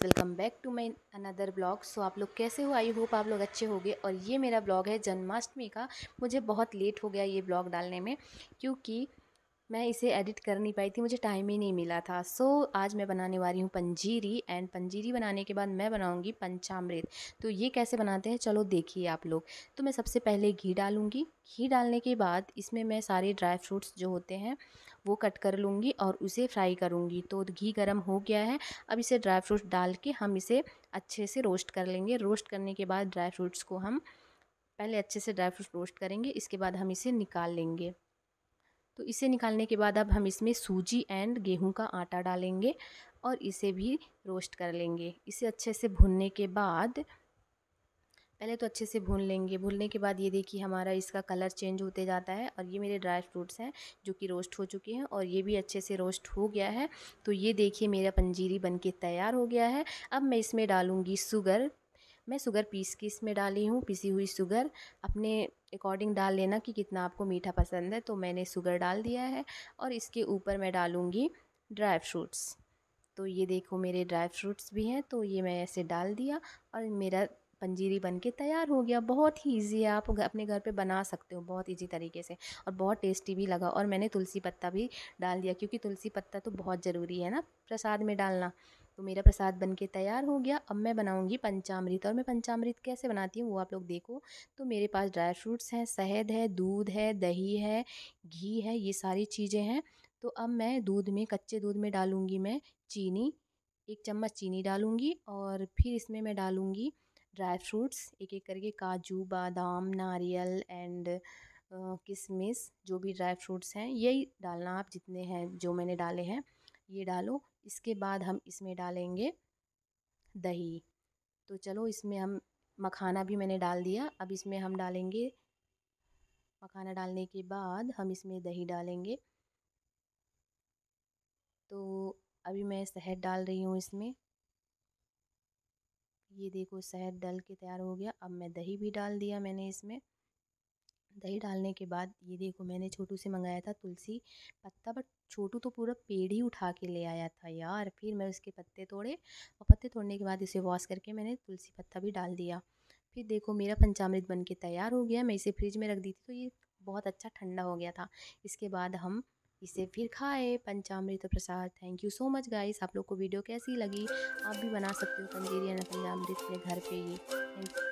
welcome back to my another blog so आप लोग कैसे हो आई होप आप लोग अच्छे गए और ये मेरा ब्लॉग है जन्माष्टमी का मुझे बहुत लेट हो गया ये ब्लॉग डालने में क्योंकि मैं इसे एडिट कर नहीं पाई थी मुझे टाइम ही नहीं मिला था सो so, आज मैं बनाने वाली हूँ पंजीरी एंड पंजीरी बनाने के बाद मैं बनाऊँगी पंचामृत तो ये कैसे बनाते हैं चलो देखिए आप लोग तो मैं सबसे पहले घी डालूँगी घी डालने के बाद इसमें मैं सारे ड्राई फ्रूट्स जो होते हैं वो कट कर लूँगी और उसे फ्राई करूँगी तो घी गर्म हो गया है अब इसे ड्राई फ्रूट्स डाल के हम इसे अच्छे से रोस्ट कर लेंगे रोस्ट करने के बाद ड्राई फ्रूट्स को हम पहले अच्छे से ड्राई फ्रूट रोस्ट करेंगे इसके बाद हम इसे निकाल लेंगे तो इसे निकालने के बाद अब हम इसमें सूजी एंड गेहूं का आटा डालेंगे और इसे भी रोस्ट कर लेंगे इसे अच्छे से भूनने के बाद पहले तो अच्छे से भून लेंगे भूनने के बाद ये देखिए हमारा इसका कलर चेंज होते जाता है और ये मेरे ड्राई फ्रूट्स हैं जो कि रोस्ट हो चुके हैं और ये भी अच्छे से रोस्ट हो गया है तो ये देखिए मेरा पंजीरी बनके तैयार हो गया है अब मैं इसमें डालूँगी शुगर मैं शुगर पीस के इसमें डाली हूँ पिसी हुई शुगर अपने अकॉर्डिंग डाल लेना कि कितना आपको मीठा पसंद है तो मैंने शुगर डाल दिया है और इसके ऊपर मैं डालूँगी ड्राई फ्रूट्स तो ये देखो मेरे ड्राई फ्रूट्स भी हैं तो ये मैं ऐसे डाल दिया और मेरा पंजीरी बन के तैयार हो गया बहुत ही इजी है आप अपने घर पे बना सकते हो बहुत इजी तरीके से और बहुत टेस्टी भी लगा और मैंने तुलसी पत्ता भी डाल दिया क्योंकि तुलसी पत्ता तो बहुत ज़रूरी है ना प्रसाद में डालना तो मेरा प्रसाद बन के तैयार हो गया अब मैं बनाऊंगी पंचामृत और मैं पंचामृत कैसे बनाती हूँ वो आप लोग देखो तो मेरे पास ड्राई फ्रूट्स हैं शहद है दूध है दही है घी है ये सारी चीज़ें हैं तो अब मैं दूध में कच्चे दूध में डालूँगी मैं चीनी एक चम्मच चीनी डालूँगी और फिर इसमें मैं डालूँगी ड्राई फ्रूट्स एक एक करके काजू बादाम नारियल एंड किशमिश जो भी ड्राई फ्रूट्स हैं यही डालना आप जितने हैं जो मैंने डाले हैं ये डालो इसके बाद हम इसमें डालेंगे दही तो चलो इसमें हम मखाना भी मैंने डाल दिया अब इसमें हम डालेंगे मखाना डालने के बाद हम इसमें दही डालेंगे तो अभी मैं शहद डाल रही हूँ इसमें ये देखो शहद डाल के तैयार हो गया अब मैं दही भी डाल दिया मैंने इसमें दही डालने के बाद ये देखो मैंने छोटू से मंगाया था तुलसी पत्ता बट छोटू तो पूरा पेड़ ही उठा के ले आया था यार फिर मैं उसके पत्ते तोड़े और पत्ते तोड़ने के बाद इसे वॉश करके मैंने तुलसी पत्ता भी डाल दिया फिर देखो मेरा पंचामृत बन के तैयार हो गया मैं इसे फ्रिज में रख दी थी तो ये बहुत अच्छा ठंडा हो गया था इसके बाद हम इसे फिर खाए पंचामृत प्रसाद thank you so much guys आप लोग को वीडियो कैसी लगी आप भी बना सकते हो पंजीरी पंचामृत अपने घर पे ही थैंक यू